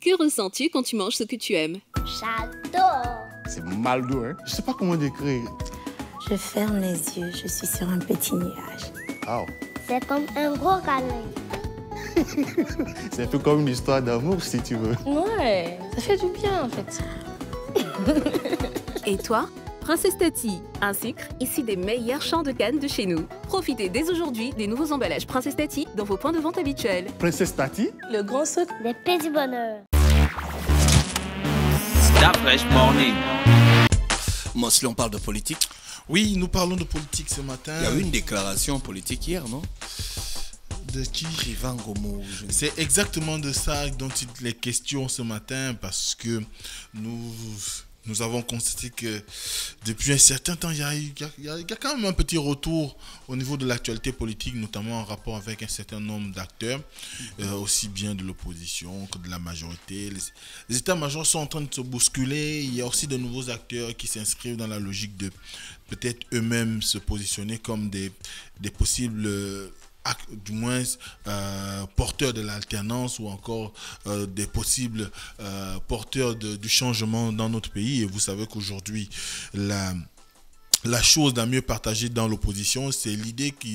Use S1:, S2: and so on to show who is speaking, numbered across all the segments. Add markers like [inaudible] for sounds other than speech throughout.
S1: Que ressens-tu quand tu manges ce que tu aimes J'adore C'est mal doux, hein Je sais pas comment décrire. Je ferme les yeux, je suis sur un petit nuage. Wow. C'est comme un gros câlin. [laughs] C'est un peu comme une histoire d'amour, si tu veux. Ouais, ça fait du bien, en fait. Et toi Princesse Tati. Un sucre, ici des meilleurs champs de canne de chez nous. Profitez dès aujourd'hui des nouveaux emballages Princesse Tati dans vos points de vente habituels. Princesse Tati Le grand sucre des paix du Morning. Moi, si on parle de politique. Oui, nous parlons de politique ce matin. Il y a eu une déclaration politique hier, non de qui C'est exactement de ça dont il est question ce matin parce que nous nous avons constaté que depuis un certain temps, il y a, quand même un petit retour au niveau de l'actualité politique, notamment en rapport avec un certain nombre d'acteurs, euh, aussi bien de l'opposition que de la majorité. Les, états-majors sont en train de se bousculer. Il y a aussi de nouveaux acteurs qui s'inscrivent dans la logique de peut-être eux-mêmes se positionner comme des, des possibles euh, du moins euh, porteur de l'alternance ou encore euh, des possibles euh, porteurs du changement dans notre pays. Et vous savez qu'aujourd'hui, la la chose d'un mieux partagée dans l'opposition, c'est l'idée que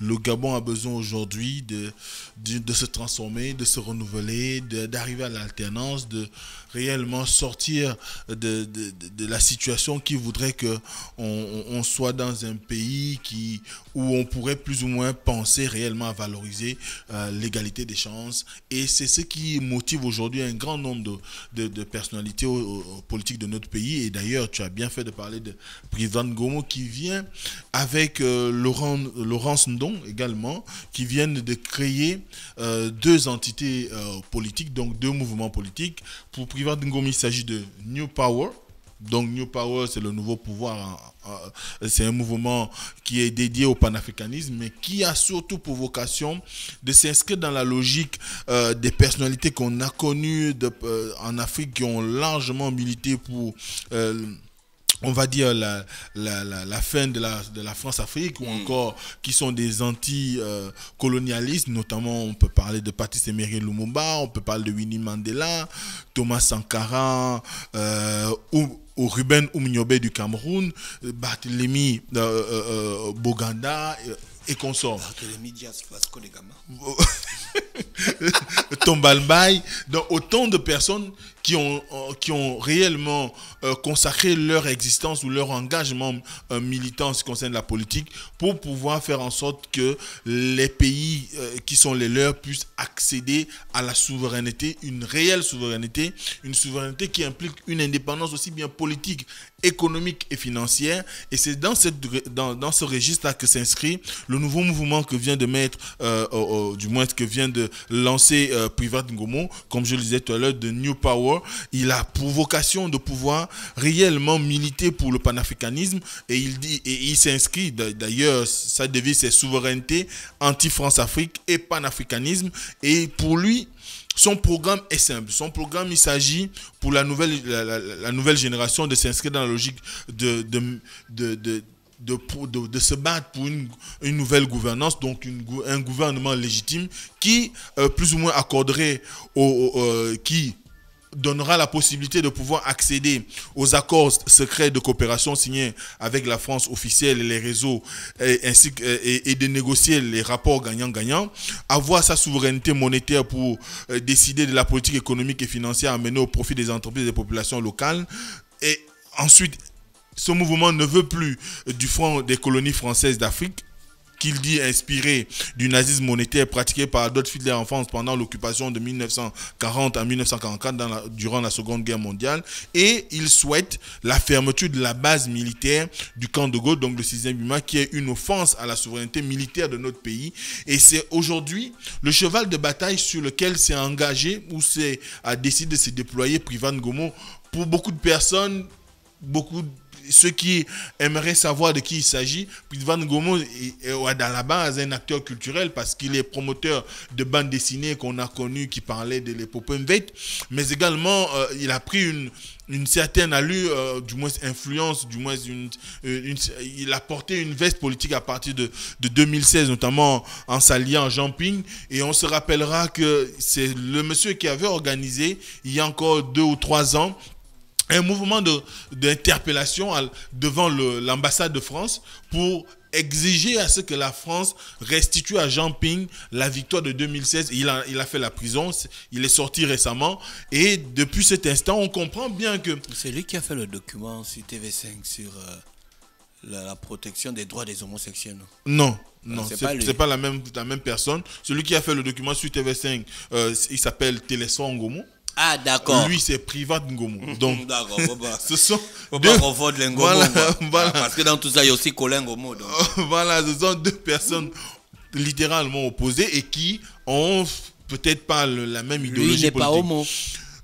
S1: le Gabon a besoin aujourd'hui de, de, se transformer, de se renouveler, d'arriver à l'alternance, de réellement sortir de, la situation qui voudrait que on, soit dans un pays qui, où on pourrait plus ou moins penser réellement à valoriser euh, l'égalité des chances. Et c'est ce qui motive aujourd'hui un grand nombre de, personnalités politiques de notre pays. Et d'ailleurs, tu as bien fait de parler de Van Gomo qui vient avec euh, Laurent, Laurence Ndon également, qui viennent de créer euh, deux entités euh, politiques, donc deux mouvements politiques. Pour Privat Ngomi, il s'agit de New Power, donc New Power, c'est le nouveau pouvoir. Hein, c'est un mouvement qui est dédié au panafricanisme, mais qui a surtout pour vocation de s'inscrire dans la logique des personnalités qu'on a connues en Afrique, qui ont largement milité pour on va dire la, fin de la, de la France-Afrique ou mm. encore qui sont des anti-colonialistes, notamment on peut parler de Patrice Emery Lumumba, on peut parler de Winnie Mandela, Thomas Sankara, euh, ou, Ruben Oumniobé du Cameroun, euh, Barthélemy euh, Boganda, et consorts. Que les médias se [laughs] autant de personnes qui ont, euh, qui ont réellement euh, consacré leur existence ou leur engagement euh, militant en ce qui concerne la politique pour pouvoir faire en sorte que les pays qui sont les leurs puissent accéder à la souveraineté, une réelle souveraineté, une souveraineté qui implique une indépendance aussi bien politique économique et financière. Et c'est dans, cette, dans, dans ce registre-là que s'inscrit le nouveau mouvement que vient de mettre, euh, euh, euh, du moins que vient de lancer Privat Ngomo, comme je le disais tout à l'heure, de New Power. Il a pour vocation de pouvoir réellement militer pour le panafricanisme et il dit et il s'inscrit d'ailleurs sa devise est « souveraineté anti-France-Afrique et panafricanisme et pour lui son programme est simple. Son programme, il s'agit pour la nouvelle, la, nouvelle génération de s'inscrire dans la logique de, de, de, de se battre pour une, nouvelle gouvernance, donc un gouvernement légitime qui, euh, plus ou moins, accorderait, au, euh, qui donnera la possibilité de pouvoir accéder aux accords secrets de coopération signés avec la France officielle et les réseaux et, ainsi que, et, de négocier les rapports gagnant-gagnant, avoir sa souveraineté monétaire pour euh, décider de la politique économique et financière mener au profit des entreprises et des populations locales et ensuite ce mouvement ne veut plus du front des colonies françaises d'Afrique qu'il dit inspiré du nazisme monétaire pratiqué par Adolf Hitler en France pendant l'occupation de 1940 à 1944 durant la Seconde Guerre mondiale. Et il souhaite la fermeture de la base militaire du camp de Gaulle, donc le 6e humain, qui est une offense à la souveraineté militaire de notre pays. Et c'est aujourd'hui le cheval de bataille sur lequel s'est engagé ou a décidé de se déployer Privan Gomo. Pour beaucoup de personnes, beaucoup de ceux qui aimeraient savoir de qui il s'agit, Van Gomo est, à la base un acteur culturel parce qu'il est promoteur de bandes dessinées qu'on a connues qui parlaient de l'épopée mais également euh, il a pris une, une certaine allure, euh, du moins influence, du moins euh, une, il a porté une veste politique à partir de, de 2016, notamment en s'alliant à Jean Ping. Et on se rappellera que c'est le monsieur qui avait organisé, il y a encore deux ou trois ans, un mouvement d'interpellation devant l'ambassade de France pour exiger à ce que la France restitue à Jean Ping la victoire de 2016. Il a, il a fait la prison, il est sorti récemment et depuis cet instant, on comprend bien que... C'est lui qui a fait le document sur TV5 sur euh, la, protection des droits des homosexuels. Non, euh, non, c'est pas, pas, la, même, la même personne. Celui qui a fait le document sur TV5, euh, il s'appelle Téléson Ngomo. Ah, d'accord. Lui, c'est privat Ngomo. Mm-hmm, donc, d'accord. Bah. [laughs] ce sont. deux... pas [laughs] Parce que dans tout ça, il y a aussi Colin Ngomo. [laughs] voilà, ce sont deux personnes littéralement opposées et qui ont peut-être pas la même idéologie. Lui, il n'est pas homo.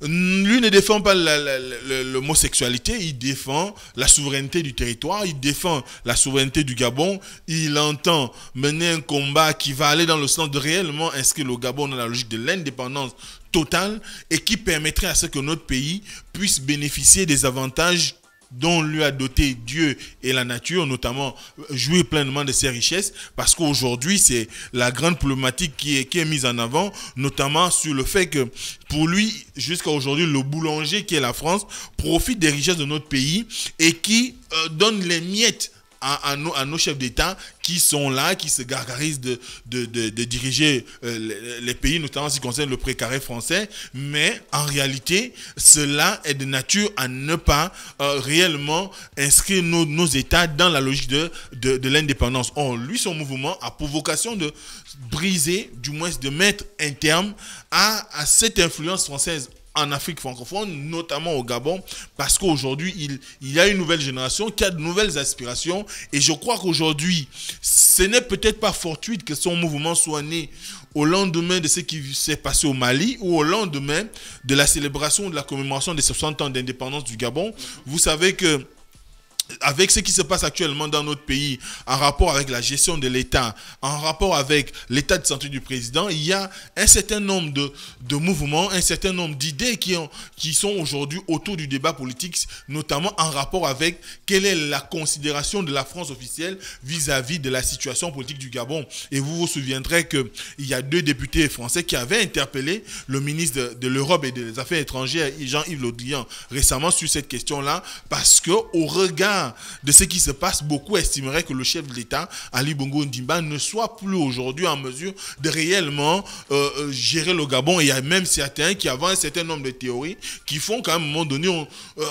S1: Lui ne défend pas l'homosexualité, il défend la souveraineté du territoire, il défend la souveraineté du Gabon. Il entend mener un combat qui va aller dans le sens de réellement inscrire le Gabon dans la logique de l'indépendance totale et qui permettrait à ce que notre pays puisse bénéficier des avantages dont lui a doté Dieu et la nature, notamment euh, jouir pleinement de ses richesses, parce qu'aujourd'hui, c'est la grande problématique qui est, mise en avant, notamment sur le fait que pour lui, jusqu'à aujourd'hui, le boulanger qui est la France profite des richesses de notre pays et qui euh, donne les miettes à, nos, chefs d'État qui sont là, qui se gargarisent de, de, diriger euh, les pays, notamment ce qui concerne le précaré français. Mais en réalité, cela est de nature à ne pas euh, réellement inscrire nos, États dans la logique de, de, l'indépendance. Or, lui, son mouvement a pour vocation de briser, du moins de mettre un terme à, à cette influence française en Afrique francophone, notamment au Gabon, parce qu'aujourd'hui, il, il, y a une nouvelle génération qui a de nouvelles aspirations. Et je crois qu'aujourd'hui, ce n'est peut-être pas fortuite que son mouvement soit né au lendemain de ce qui s'est passé au Mali ou au lendemain de la célébration de la commémoration des 60 ans d'indépendance du Gabon. Vous savez que avec ce qui se passe actuellement dans notre pays, en rapport avec la gestion de l'État, en rapport avec l'état de santé du président, il y a un certain nombre de, mouvements, un certain nombre d'idées qui, sont aujourd'hui autour du débat politique, notamment en rapport avec quelle est la considération de la France officielle vis-à-vis de la situation politique du Gabon. Et vous vous souviendrez qu'il y a deux députés français qui avaient interpellé le ministre de, l'Europe et des Affaires étrangères, Jean-Yves Le récemment sur cette question-là, parce qu'au regard de ce qui se passe, beaucoup estimeraient que le chef de l'État, Ali Bongo Ndimba, ne soit plus aujourd'hui en mesure de réellement euh, euh, gérer le Gabon. il y a même certains qui avaient un certain nombre de théories qui font qu'à un moment donné, euh,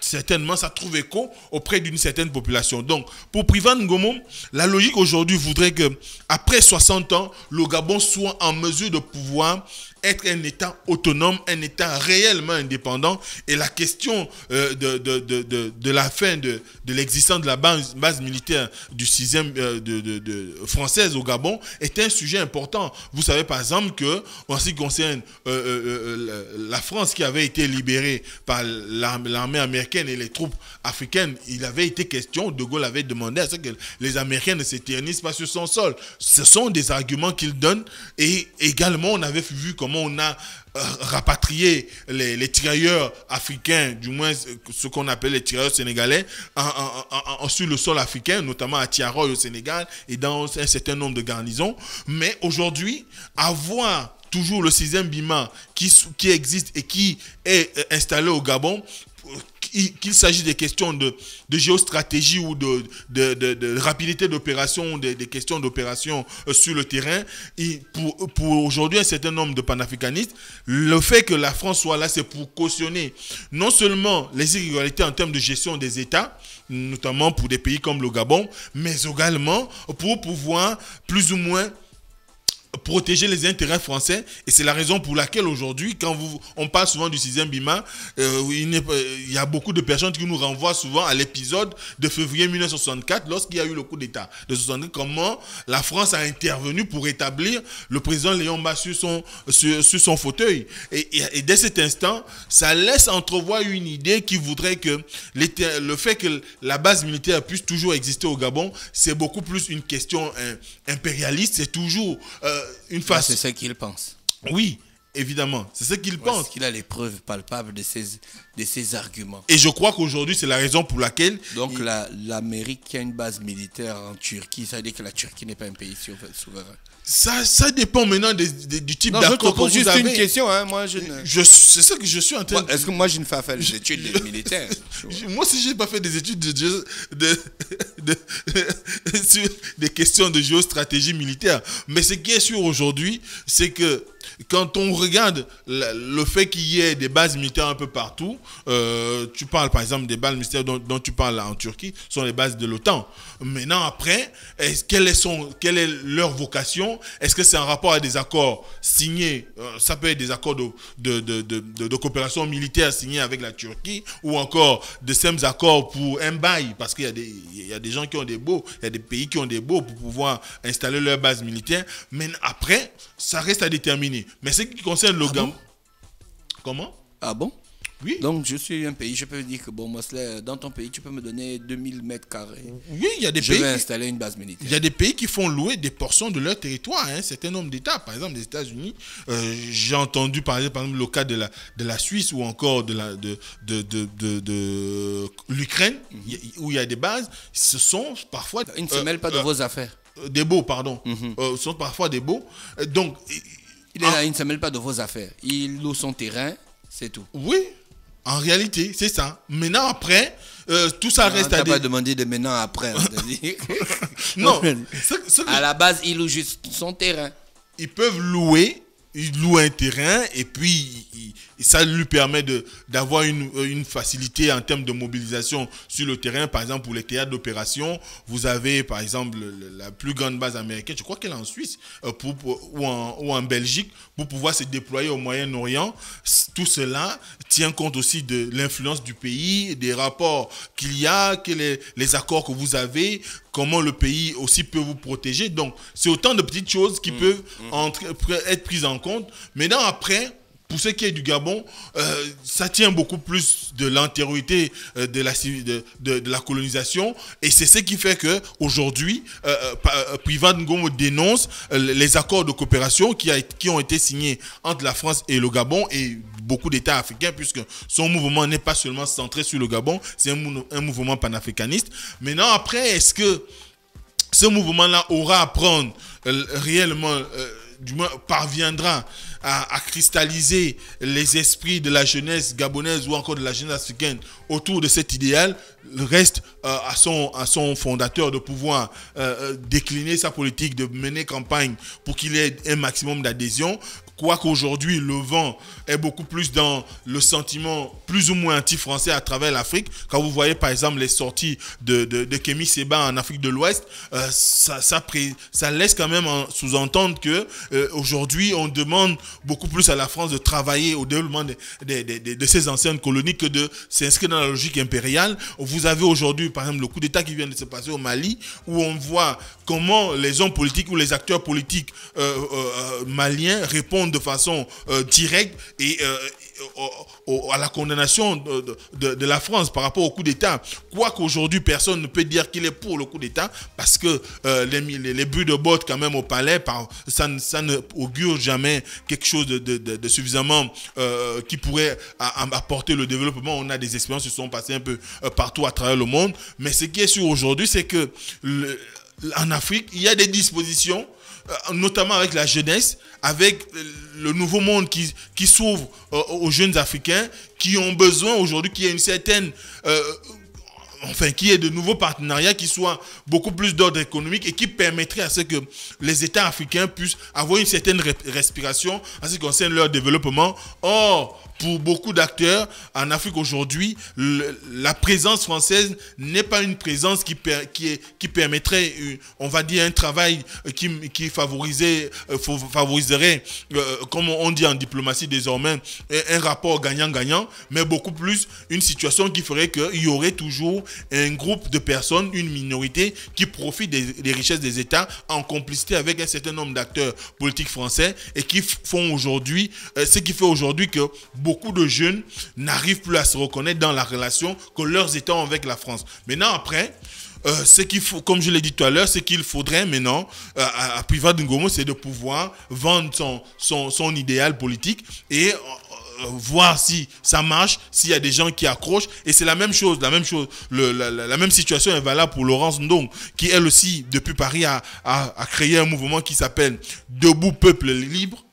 S1: certainement, ça trouve écho auprès d'une certaine population. Donc, pour Privan Ngomo, la logique aujourd'hui voudrait que, après 60 ans, le Gabon soit en mesure de pouvoir être un État autonome, un État réellement indépendant. Et la question euh, de, de, de, de, la fin de, l'existence de la base, militaire du 6e euh, de française au Gabon est un sujet important. Vous savez par exemple que, en ce qui concerne euh, la France qui avait été libérée par l'armée américaine et les troupes africaines, il avait été question, De Gaulle avait demandé à ce que les Américains ne s'éternisent pas sur son sol. Ce sont des arguments qu'il donne et également on avait vu comment on a euh, rapatrié les, tirailleurs africains, du moins euh, ce qu'on appelle les tirailleurs sénégalais, en, sur le sol africain, notamment à Tiaroy au Sénégal et dans un certain nombre de garnisons. Mais aujourd'hui, avoir toujours le sixième bima qui, qui existe et qui est euh, installé au Gabon qu'il s'agit des questions de, géostratégie ou de, de, rapidité d'opération, des, des, questions d'opération euh, sur le terrain, pour, pour aujourd'hui un certain nombre de panafricanistes, le fait que la France soit là, c'est pour cautionner non seulement les irrégularités en termes de gestion des États, notamment pour des pays comme le Gabon, mais également pour pouvoir plus ou moins protéger les intérêts français et c'est la raison pour laquelle aujourd'hui quand vous on parle souvent du 6 6e bima euh, euh, il, y a beaucoup de personnes qui nous renvoient souvent à l'épisode de février 1964 lorsqu'il y a eu le coup d'état de 64 comment la France a intervenu pour établir le président Léon Bas sur son sur, son fauteuil et, dès cet instant ça laisse entrevoir une idée qui voudrait que le fait que la base militaire puisse toujours exister au Gabon c'est beaucoup plus une question hein, impérialiste c'est toujours euh, euh, une face. C'est ce qu'il pense. Oui, évidemment, c'est ce qu'il pense. Qu'il a les preuves palpables de ses de ces arguments. Et je crois qu'aujourd'hui, c'est la raison pour laquelle... Donc l'Amérique qui a une base militaire en Turquie, ça veut dire que la Turquie n'est pas un pays souverain. Ça, ça dépend maintenant du type d'accord que vous pose juste une question. Hein, moi, je, je c'est ça que je suis en train. Est-ce que moi, je ne fais pas des études militaires [laughs] Moi, si j'ai pas fait des études de, de [laughs] sur des questions de géostratégie militaire, mais ce qui est sûr aujourd'hui, c'est que quand on regarde le fait qu'il y ait des bases militaires un peu partout, euh, tu parles par exemple des balles mystères dont, tu parles en Turquie, sont les bases de l'OTAN. Maintenant, après, est quelle, est est leur vocation Est-ce que c'est en rapport à des accords signés euh, Ça peut être des accords de, de, de, coopération militaire signés avec la Turquie ou encore de simples accords pour un bail, parce qu'il y, a des, y a des gens qui ont des beaux, il y a des pays qui ont des beaux pour pouvoir installer leurs base militaire. Mais après, ça reste à déterminer. Mais ce qui concerne le ah Comment Ah bon donc, je suis un pays, je peux dire que, bon, dans ton pays, tu peux me donner 2000 mètres carrés. Oui, il y a des pays. une base militaire. Il y a des pays qui font louer des portions de leur territoire, hein. C'est un nombre d'États. Par exemple, les États-Unis, euh, j'ai entendu parler, par exemple, le cas de la, de la Suisse ou encore de l'Ukraine, de, l'Ukraine, mhm. où il y a des bases. Ce sont parfois. Ils ne se mêlent pas de euh, vos affaires. Euh, des beaux, pardon. Mhm. Ce sont parfois des beaux. Donc. Il, est là, il ah. ne se mêle pas de vos affaires. Il loue son terrain, c'est tout. Oui, en réalité, c'est ça. Maintenant, après, euh, tout ça reste à dire. demander pas demandé de maintenant après. [laughs] non. [laughs] À la base, ils louent juste son terrain. Ils peuvent louer il loue un terrain et puis ça lui permet d'avoir euh, une, facilité en termes de mobilisation sur le terrain. Par exemple, pour les théâtres d'opération, vous avez par exemple la plus grande base américaine, je crois qu'elle est en Suisse euh, pour, ou, en, ou, en, Belgique, pour pouvoir se déployer au Moyen-Orient. Tout cela tient compte aussi de l'influence du pays, des rapports qu'il y a, que les, les, accords que vous avez, comment le pays aussi peut vous protéger. Donc, c'est autant de petites choses qui mmh, peuvent mmh. être prises en compte. Maintenant, après, pour ce qui est du Gabon, euh, ça tient beaucoup plus de l'antériorité euh, de, la, de, la colonisation. Et c'est ce qui fait qu'aujourd'hui, euh, euh, Privat Ngomo dénonce les accords de coopération qui, qui ont été signés entre la France et le Gabon et beaucoup d'États africains, puisque son mouvement n'est pas seulement centré sur le Gabon, c'est un, un, mouvement panafricaniste. Maintenant, après, est-ce que ce mouvement-là aura à prendre réellement du moins parviendra à, cristalliser les esprits de la jeunesse gabonaise ou encore de la jeunesse africaine autour de cet idéal, reste euh, à, son, à son fondateur de pouvoir euh, euh, décliner sa politique, de mener campagne pour qu'il ait un maximum d'adhésion, Quoique le vent est beaucoup plus dans le sentiment plus ou moins anti-français à travers l'Afrique. Quand vous voyez par exemple les sorties de, de, de Kémy Seba en Afrique de l'Ouest, euh, ça, ça, ça, laisse quand même sous-entendre que euh, aujourd'hui, on demande beaucoup plus à la France de travailler au développement de, de ses anciennes colonies que de s'inscrire dans la logique impériale. Vous avez aujourd'hui par exemple le coup d'État qui vient de se passer au Mali, où on voit comment les hommes politiques ou les acteurs politiques euh, maliens répondent de façon euh, directe et euh, euh, à la condamnation de, la France par rapport au coup d'État. Quoi qu'aujourd'hui, personne ne peut dire qu'il est pour le coup d'État parce que les, les, buts de bottes quand même au palais, par, ça, ça, ne augure jamais quelque chose de, suffisamment qui pourrait apporter le développement. On a des expériences qui sont passées un peu partout à travers le monde. Mais ce qui est sûr aujourd'hui, c'est que... Le, en Afrique, il y a des dispositions, euh, notamment avec la jeunesse, avec euh, le nouveau monde qui, s'ouvre euh, aux jeunes Africains, qui ont besoin aujourd'hui qu'il y ait une certaine... enfin, qu'il y ait de nouveaux partenariats qui soient beaucoup plus d'ordre économique et qui permettraient à ce que les États africains puissent avoir une certaine respiration en ce qui concerne leur développement. Or, pour beaucoup d'acteurs en Afrique aujourd'hui, la présence française n'est pas une présence qui, qui, qui permettrait, euh, on va dire, un travail euh, qui, euh, favoriserait, comme on dit en diplomatie désormais, un rapport gagnant-gagnant, mais beaucoup plus une situation qui ferait qu'il y aurait toujours un groupe de personnes, une minorité, qui profite des, des richesses des États en complicité avec un certain nombre d'acteurs politiques français et qui font aujourd'hui, ce qui fait aujourd'hui que beaucoup beaucoup de jeunes n'arrivent plus à se reconnaître dans la relation que leurs États ont avec la France. Maintenant, après, euh, ce qu'il faut, comme je l'ai dit tout à l'heure, ce qu'il faudrait maintenant euh, à, à Privat Ngomo, c'est de pouvoir vendre son, son, son idéal politique et euh, voir si ça marche, s'il y a des gens qui accrochent. Et c'est la même chose, la même chose, la, même situation est valable pour Laurence Ndong, qui elle aussi, depuis Paris, a créé un mouvement qui s'appelle Debout Peuple Libre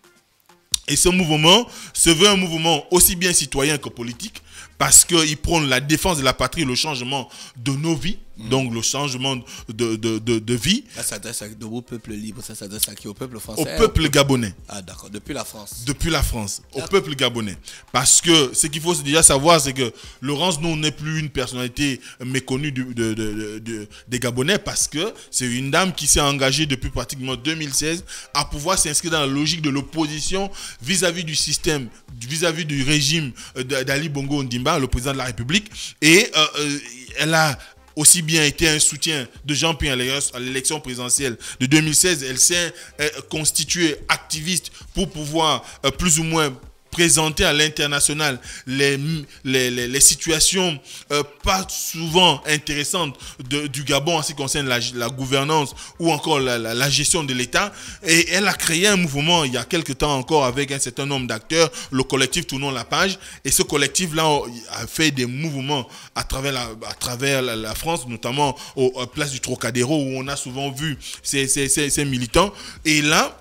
S1: et ce mouvement se veut un mouvement aussi bien citoyen que politique parce qu'il prône la défense de la patrie, le changement de nos vies donc le changement de, de, de, vie. Ça s'adresse à au peuple libre, ça s'adresse à qui Au peuple français Au peuple gabonais. Ah d'accord, depuis la France. Depuis la France, au peuple gabonais. Parce que ce qu'il faut déjà savoir, c'est que Laurence nous n'est plus une personnalité méconnue des Gabonais parce que c'est une dame qui s'est engagée depuis pratiquement 2016 à pouvoir s'inscrire dans la logique de l'opposition vis-à-vis du système, vis-à-vis du régime euh, d'Ali Bongo Ondimba, le président de la République. Et euh, euh, elle a aussi bien été un soutien de Jean-Pierre à l'élection présidentielle de 2016. Elle s'est euh, constituée activiste pour pouvoir euh, plus ou moins présenter à l'international les, les, les, situations euh, pas souvent intéressantes de, du Gabon en ce qui concerne la, la gouvernance ou encore la, la, gestion de l'État. Et elle a créé un mouvement il y a quelque temps encore avec un certain nombre d'acteurs, le collectif Tournons la page. Et ce collectif-là a fait des mouvements à travers la, à travers la, France, notamment au place du Trocadéro où on a souvent vu ces, ces, ces militants. Et là,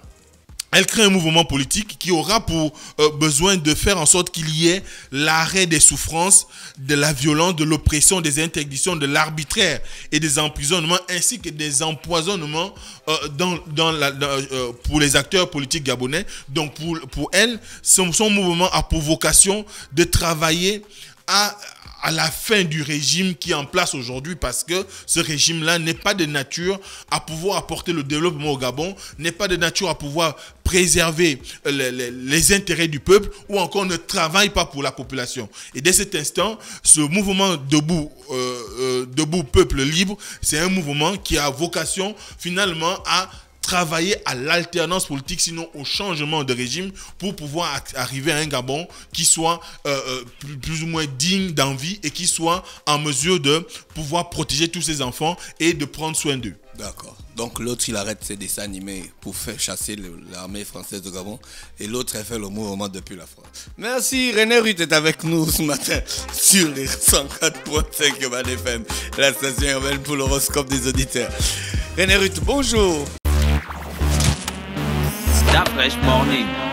S1: elle crée un mouvement politique qui aura pour euh, besoin de faire en sorte qu'il y ait l'arrêt des souffrances, de la violence, de l'oppression, des interdictions, de l'arbitraire et des emprisonnements, ainsi que des empoisonnements euh, dans, la, euh, pour les acteurs politiques gabonais. Donc pour, pour elle, son, son mouvement a pour vocation de travailler à à la fin du régime qui est en place aujourd'hui parce que ce régime-là n'est pas de nature à pouvoir apporter le développement au Gabon, n'est pas de nature à pouvoir préserver euh, les, intérêts du peuple ou encore ne travaille pas pour la population. Et dès cet instant, ce mouvement debout, euh, euh, debout peuple libre, c'est un mouvement qui a vocation finalement à travailler à l'alternance politique, sinon au changement de régime, pour pouvoir arriver à un Gabon qui soit euh, euh, plus ou moins digne d'envie et qui soit en mesure de pouvoir protéger tous ses enfants et de prendre soin d'eux. D'accord. Donc l'autre, il arrête ses dessins animés pour faire chasser l'armée française de Gabon et l'autre, elle fait le mouvement depuis la France. Merci, René Ruth est avec nous ce matin [laughs] sur les 104.5 FM, la station urbaine pour l'horoscope des auditeurs. René Ruth, bonjour. that fresh morning.